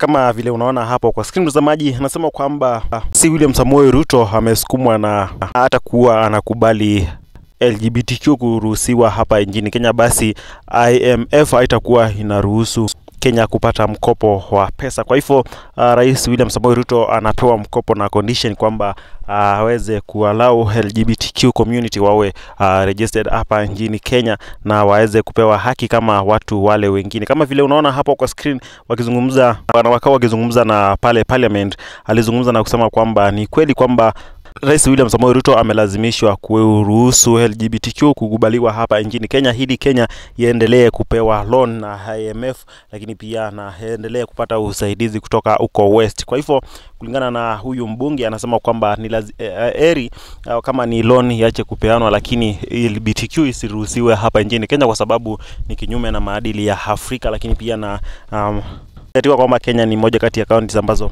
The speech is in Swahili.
Kama vile unaona hapo kwa skrini, mtazamaji, anasema kwamba si William Samoei Ruto amesukumwa na hata kuwa anakubali LGBTQ kuruhusiwa hapa nchini Kenya, basi IMF haitakuwa inaruhusu Kenya kupata mkopo wa pesa. Kwa hivyo uh, Rais William Samoei Ruto anapewa mkopo na condition kwamba uh, aweze uh, kualau LGBTQ community wawe uh, registered hapa nchini Kenya na waweze kupewa haki kama watu wale wengine. Kama vile unaona hapo kwa screen wakizungumza, wakao wakizungumza na pale parliament, alizungumza na kusema kwamba ni kweli kwamba Rais William Samoei Ruto amelazimishwa kuruhusu LGBTQ kukubaliwa hapa nchini Kenya hili Kenya iendelee kupewa loan na IMF, lakini pia na endelee kupata usaidizi kutoka huko West. Kwa hivyo kulingana na huyu mbunge anasema kwamba ni eh, eh, heri eh, kama ni loan iache kupeanwa, lakini LGBTQ isiruhusiwe hapa nchini Kenya kwa sababu ni kinyume na maadili ya Afrika, lakini pia na um, kwamba Kenya ni moja kati ya kaunti ambazo